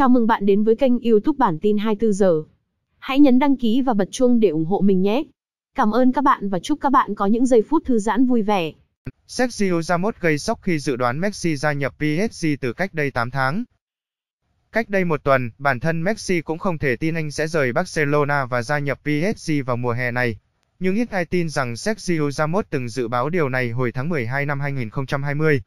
Chào mừng bạn đến với kênh YouTube bản tin 24 giờ. Hãy nhấn đăng ký và bật chuông để ủng hộ mình nhé. Cảm ơn các bạn và chúc các bạn có những giây phút thư giãn vui vẻ. Sergio Ramos gây sốc khi dự đoán Messi gia nhập PSG từ cách đây 8 tháng. Cách đây một tuần, bản thân Messi cũng không thể tin anh sẽ rời Barcelona và gia nhập PSG vào mùa hè này. Nhưng ít ai tin rằng Sergio Ramos từng dự báo điều này hồi tháng 12 năm 2020.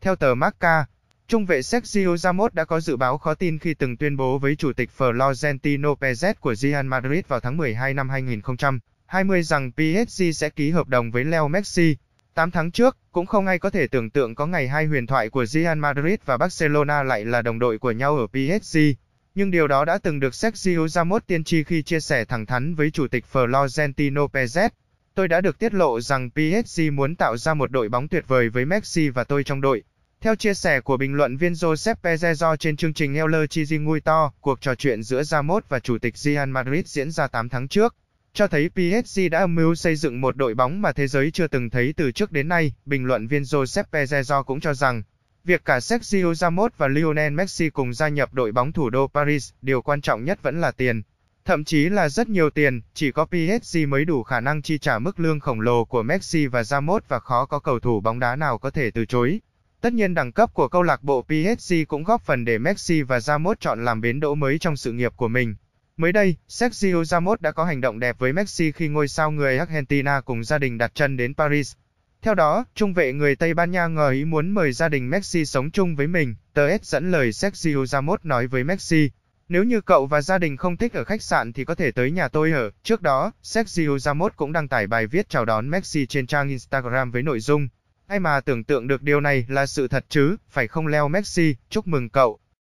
Theo tờ Marca, Trung vệ Sergio Ramos đã có dự báo khó tin khi từng tuyên bố với chủ tịch Florentino Pérez của Real Madrid vào tháng 12 năm 2020 rằng PSG sẽ ký hợp đồng với Leo Messi. 8 tháng trước, cũng không ai có thể tưởng tượng có ngày hai huyền thoại của Real Madrid và Barcelona lại là đồng đội của nhau ở PSG. Nhưng điều đó đã từng được Sergio Ramos tiên tri khi chia sẻ thẳng thắn với chủ tịch Florentino Pérez: Tôi đã được tiết lộ rằng PSG muốn tạo ra một đội bóng tuyệt vời với Messi và tôi trong đội. Theo chia sẻ của bình luận viên Joseph Pezezo trên chương trình El Chizi Ngui To, cuộc trò chuyện giữa Ramos và chủ tịch Real Madrid diễn ra 8 tháng trước, cho thấy PSG đã âm mưu xây dựng một đội bóng mà thế giới chưa từng thấy từ trước đến nay. Bình luận viên Joseph Pezezo cũng cho rằng, việc cả Sergio Ramos và Lionel Messi cùng gia nhập đội bóng thủ đô Paris, điều quan trọng nhất vẫn là tiền. Thậm chí là rất nhiều tiền, chỉ có PSG mới đủ khả năng chi trả mức lương khổng lồ của Messi và Ramos và khó có cầu thủ bóng đá nào có thể từ chối. Tất nhiên đẳng cấp của câu lạc bộ PSG cũng góp phần để Messi và Ramos chọn làm bến đỗ mới trong sự nghiệp của mình. Mới đây, Sergio Ramos đã có hành động đẹp với Messi khi ngôi sao người Argentina cùng gia đình đặt chân đến Paris. Theo đó, trung vệ người Tây Ban Nha ngờ ý muốn mời gia đình Messi sống chung với mình, tờ S dẫn lời Sergio Ramos nói với Messi. Nếu như cậu và gia đình không thích ở khách sạn thì có thể tới nhà tôi ở. Trước đó, Sergio Ramos cũng đăng tải bài viết chào đón Messi trên trang Instagram với nội dung Ai mà tưởng tượng được điều này là sự thật chứ, phải không Leo Messi, chúc mừng cậu.